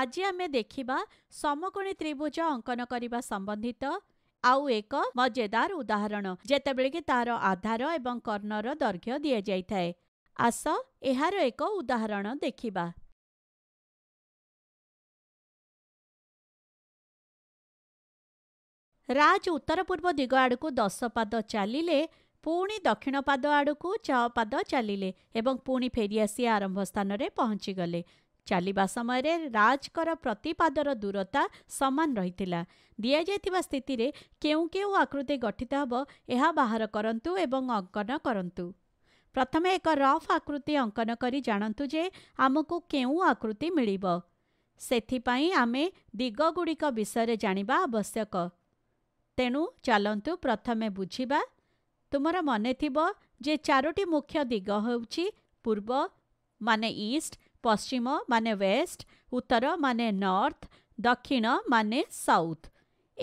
ଆଜି ଆମେ ଦେଖିବା ସମକୋଣୀ ତ୍ରିଭୁଜ ଅଙ୍କନ କରିବା ସମ୍ବନ୍ଧିତ ଆଉ ଏକ ମଜେଦାର ଉଦାହରଣ ଯେତେବେଳେ କି ତାହାର ଆଧାର ଏବଂ କର୍ଣ୍ଣର ଦୈର୍ଘ୍ୟ ଦିଆଯାଇଥାଏ ଆସ ଏହାର ଏକ ଉଦାହରଣ ଦେଖିବା ରାଜ ଉତ୍ତର ପୂର୍ବ ଦିଗ ଆଡ଼କୁ ଦଶ ପାଦ ଚାଲିଲେ ପୁଣି ଦକ୍ଷିଣ ପାଦ ଆଡ଼କୁ ଚ ପାଦ ଚାଲିଲେ ଏବଂ ପୁଣି ଫେରିଆସି ଆରମ୍ଭ ସ୍ଥାନରେ ପହଞ୍ଚିଗଲେ ଚାଲିବା ସମୟରେ ରାଜଙ୍କର ପ୍ରତିପାଦର ଦୂରତା ସମାନ ରହିଥିଲା ଦିଆଯାଇଥିବା ସ୍ଥିତିରେ କେଉଁ କେଉଁ ଆକୃତି ଗଠିତ ହେବ ଏହା ବାହାର କରନ୍ତୁ ଏବଂ ଅଙ୍କନ କରନ୍ତୁ ପ୍ରଥମେ ଏକ ରଫ୍ ଆକୃତି ଅଙ୍କନ କରି ଜାଣନ୍ତୁ ଯେ ଆମକୁ କେଉଁ ଆକୃତି ମିଳିବ ସେଥିପାଇଁ ଆମେ ଦିଗଗୁଡ଼ିକ ବିଷୟରେ ଜାଣିବା ଆବଶ୍ୟକ ତେଣୁ ଚାଲନ୍ତୁ ପ୍ରଥମେ ବୁଝିବା ତୁମର ମନେଥିବ ଯେ ଚାରୋଟି ମୁଖ୍ୟ ଦିଗ ହେଉଛି ପୂର୍ବ ମାନେ ଇଷ୍ଟ ପଶ୍ଚିମ ମାନେ ୱେଷ୍ଟ ଉତ୍ତର ମାନେ ନର୍ଥ ଦକ୍ଷିଣ ମାନେ ସାଉଥ୍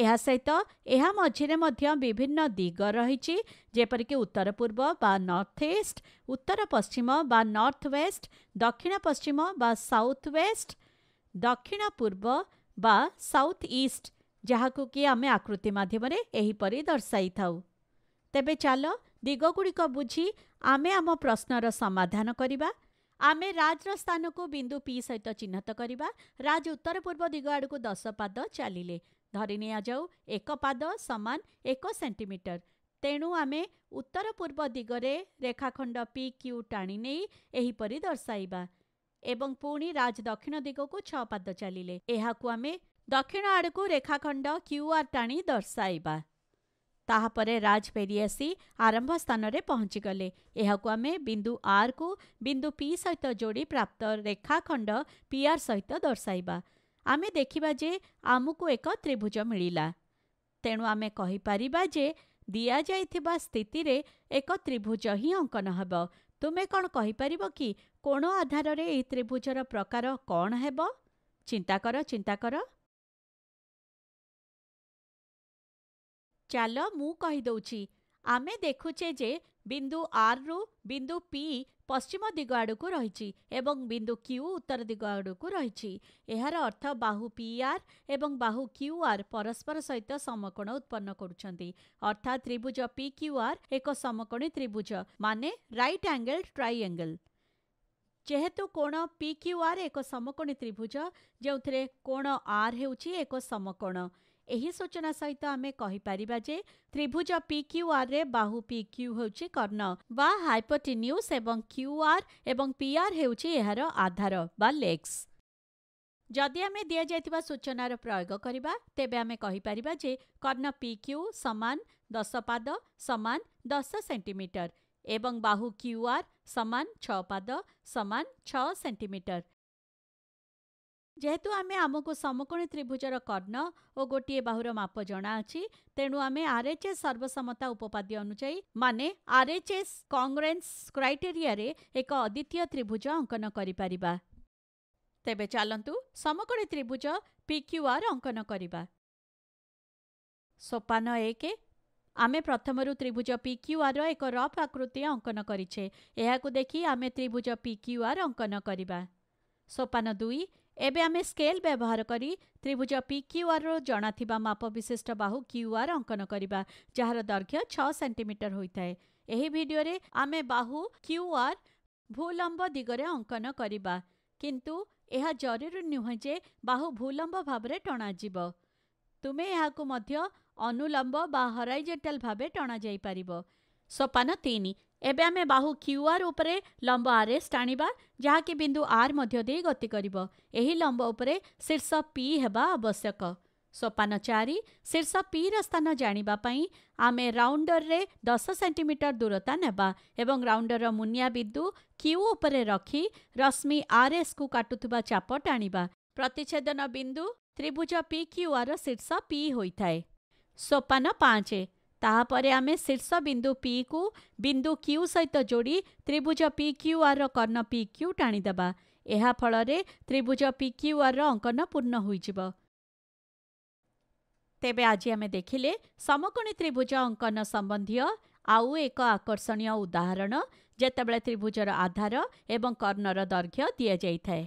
ଏହା ସହିତ ଏହା ମଝିରେ ମଧ୍ୟ ବିଭିନ୍ନ ଦିଗ ରହିଛି ଯେପରିକି ଉତ୍ତର ପୂର୍ବ ବା ନର୍ଥ ଇଷ୍ଟ ଉତ୍ତର ପଶ୍ଚିମ ବା ନର୍ଥ ୱେଷ୍ଟ ଦକ୍ଷିଣ ପଶ୍ଚିମ ବା ସାଉଥ୍ ୱେଷ୍ଟ ଦକ୍ଷିଣ ପୂର୍ବ ବା ସାଉଥ୍ ଇଷ୍ଟ ଯାହାକୁ କି ଆମେ ଆକୃତି ମାଧ୍ୟମରେ ଏହିପରି ଦର୍ଶାଇଥାଉ ତେବେ ଚାଲ ଦିଗଗୁଡ଼ିକ ବୁଝି ଆମେ ଆମ ପ୍ରଶ୍ନର ସମାଧାନ କରିବା ଆମେ ରାଜର ସ୍ଥାନକୁ ବିନ୍ଦୁ ପି ସହିତ ଚିହ୍ନଟ କରିବା ରାଜ ଉତ୍ତର ପୂର୍ବ ଦିଗ ଆଡ଼କୁ ଦଶ ପାଦ ଚାଲିଲେ ଧରି ନିଆଯାଉ ଏକ ପାଦ ସମାନ ଏକ ସେଣ୍ଟିମିଟର ତେଣୁ ଆମେ ଉତ୍ତର ପୂର୍ବ ଦିଗରେ ରେଖାଖଣ୍ଡ ପି କ୍ୟୁ ଟାଣି ନେଇ ଏହିପରି ଦର୍ଶାଇବା ଏବଂ ପୁଣି ରାଜ ଦକ୍ଷିଣ ଦିଗକୁ ଛଅ ପାଦ ଚାଲିଲେ ଏହାକୁ ଆମେ ଦକ୍ଷିଣ ଆଡ଼କୁ ରେଖାଖଣ୍ଡ କ୍ୟୁ ଆର୍ ଟାଣି ଦର୍ଶାଇବା ତାହାପରେ ରାଜ ଫେରିଆସି ଆରମ୍ଭ ସ୍ଥାନରେ ପହଞ୍ଚିଗଲେ ଏହାକୁ ଆମେ ବିନ୍ଦୁ ଆର୍କୁ ବିନ୍ଦୁ ପି ସହିତ ଯୋଡ଼ି ପ୍ରାପ୍ତ ରେଖାଖଣ୍ଡ ପି ଆର୍ ସହିତ ଦର୍ଶାଇବା ଆମେ ଦେଖିବା ଯେ ଆମକୁ ଏକ ତ୍ରିଭୁଜ ମିଳିଲା ତେଣୁ ଆମେ କହିପାରିବା ଯେ ଦିଆଯାଇଥିବା ସ୍ଥିତିରେ ଏକ ତ୍ରିଭୁଜ ହିଁ ଅଙ୍କନ ହେବ ତୁମେ କ'ଣ କହିପାରିବ କି କୋଣ ଆଧାରରେ ଏହି ତ୍ରିଭୁଜର ପ୍ରକାର କ'ଣ ହେବ ଚିନ୍ତା କର ଚିନ୍ତା କର ଚାଲ ମୁଁ କହିଦେଉଛି ଆମେ ଦେଖୁଛେ ଯେ ବିନ୍ଦୁ ଆର୍ରୁ ବିନ୍ଦୁ ପି ପଶ୍ଚିମ ଦିଗ ଆଡ଼କୁ ରହିଛି ଏବଂ ବିନ୍ଦୁ କ୍ୟୁ ଉତ୍ତର ଦିଗ ଆଡ଼କୁ ରହିଛି ଏହାର ଅର୍ଥ ବାହୁ ପି ଆର୍ ଏବଂ ବାହୁ କ୍ୟୁ ଆର୍ ପରସ୍ପର ସହିତ ସମକୋଣ ଉତ୍ପନ୍ନ କରୁଛନ୍ତି ଅର୍ଥାତ୍ ତ୍ରିଭୁଜ ପି କ୍ୟୁ ଆର୍ ଏକ ସମକୋଣୀ ତ୍ରିଭୁଜ ମାନେ ରାଇଟ୍ ଆଙ୍ଗେଲ୍ ଟ୍ରାଇଆଙ୍ଗେଲ୍ ଯେହେତୁ କୋଣ ପି କ୍ୟୁ ଆର୍ ଏକ ସମକୋଣୀ ତ୍ରିଭୁଜ ଯେଉଁଥିରେ କୋଣ ଆର୍ ହେଉଛି ଏକ ସମକୋଣ ଏହି ସୂଚନା ସହିତ ଆମେ କହିପାରିବା ଯେ ତ୍ରିଭୁଜ ପି ପିକ୍ୟୁଆର୍ରେ ବାହୁ ପି କ୍ୟୁ ହେଉଛି କର୍ଣ୍ଣ ବା ହାଇପୋଟିନ୍ୟୁସ୍ ଏବଂ କ୍ୟୁଆର୍ ଏବଂ ପିଆର୍ ହେଉଛି ଏହାର ଆଧାର ବା ଲେଗ୍ସ ଯଦି ଆମେ ଦିଆଯାଇଥିବା ସୂଚନାର ପ୍ରୟୋଗ କରିବା ତେବେ ଆମେ କହିପାରିବା ଯେ କର୍ଣ୍ଣ ପି କ୍ୟୁ ସମାନ ଦଶ ପାଦ ସମାନ ଦଶ ସେଣ୍ଟିମିଟର ଏବଂ ବାହୁ କ୍ୟୁଆର୍ ସମାନ ଛଅ ପାଦ ସମାନ ଛଅ ସେଣ୍ଟିମିଟର ଯେହେତୁ ଆମେ ଆମକୁ ସମକୋଣୀ ତ୍ରିଭୁଜର କର୍ଣ୍ଣ ଓ ଗୋଟିଏ ବାହୁର ମାପ ଜଣା ଅଛି ତେଣୁ ଆମେ ଆର୍ଏଚ୍ଏସ୍ ସର୍ବସମତା ଉପପାଦ୍ୟ ଅନୁଯାୟୀ ମାନେ ଆର୍ଏଚ୍ଏସ୍ କଂଗ୍ରେସ କ୍ରାଇଟେରିଆରେ ଏକ ଅଦ୍ୱିତୀୟ ତ୍ରିଭୁଜ ଅଙ୍କନ କରିପାରିବା ତେବେ ଚାଲନ୍ତୁ ସମକୋଣୀ ତ୍ରିଭୁଜ ପିକ୍ୟୁଆର୍ ଅଙ୍କନ କରିବା ସୋପାନ ଏକ ଆମେ ପ୍ରଥମରୁ ତ୍ରିଭୁଜ ପିକ୍ୟୁଆର୍ର ଏକ ରଫ୍ ଆକୃତି ଅଙ୍କନ କରିଛେ ଏହାକୁ ଦେଖି ଆମେ ତ୍ରିଭୁଜ ପିକ୍ୟୁଆର୍ ଅଙ୍କନ କରିବା ସୋପାନ ଦୁଇ ଏବେ ଆମେ ସ୍କେଲ୍ ବ୍ୟବହାର କରି ତ୍ରିଭୁଜ ପି କ୍ୟୁଆର୍ର ଜଣାଥିବା ମାପ ବିଶିଷ୍ଟ ବାହୁ କ୍ୟୁଆର୍ ଅଙ୍କନ କରିବା ଯାହାର ଦୈର୍ଘ୍ୟ ଛଅ ସେଣ୍ଟିମିଟର ହୋଇଥାଏ ଏହି ଭିଡ଼ିଓରେ ଆମେ ବାହୁ କ୍ୟୁଆର୍ ଭୂଲମ୍ବ ଦିଗରେ ଅଙ୍କନ କରିବା କିନ୍ତୁ ଏହା ଜରୁରୀ ନୁହେଁ ଯେ ବାହୁ ଭୂଲମ୍ବ ଭାବରେ ଟଣାଯିବ ତୁମେ ଏହାକୁ ମଧ୍ୟ ଅନୁଲମ୍ବ ବା ହରାଇଜେଟାଲ୍ ଭାବେ ଟଣାଯାଇପାରିବ ସୋପାନ ତିନି ଏବେ ଆମେ ବାହୁ କ୍ୟୁ ଆର୍ ଉପରେ ଲମ୍ବ ଆର୍ ଏସ୍ ଟାଣିବା ଯାହାକି ବିନ୍ଦୁ ଆର୍ ମଧ୍ୟ ଦେଇ ଗତି କରିବ ଏହି ଲମ୍ବ ଉପରେ ଶୀର୍ଷ ପି ହେବା ଆବଶ୍ୟକ ସୋପାନ ଚାରି ଶୀର୍ଷ ପିର ସ୍ଥାନ ଜାଣିବା ପାଇଁ ଆମେ ରାଉଣ୍ଡରରେ ଦଶ ସେଣ୍ଟିମିଟର ଦୂରତା ନେବା ଏବଂ ରାଉଣ୍ଡରର ମୁନିଆ ବିନ୍ଦୁ କ୍ୟୁ ଉପରେ ରଖି ରଶ୍ମି ଆର୍ ଏସ୍କୁ କାଟୁଥିବା ଚାପ ଟାଣିବା ପ୍ରତିଚ୍ଛେଦନ ବିନ୍ଦୁ ତ୍ରିଭୁଜ ପି କ୍ୟୁ ଆର୍ ଶୀର୍ଷ ପି ହୋଇଥାଏ ସୋପାନ ପାଞ୍ଚ तापर आमे शीर्ष बिन्दु पिन्दु क्यु सहित जोड़ी त्रिभुज पिक्युआर र कर्ण पिक्यु टाणिदेवा यहाँफल त्रिभुज पिक्युआर र अंकन पूर्ण हुन्छ तेबि देखिले समकणी त्रिभुज अंकन अङ्कन सम्बन्धीय आउँदा आकर्षणीय उदाहरणबेलाभुजर आधार एवं ए दैर्घ्य दिए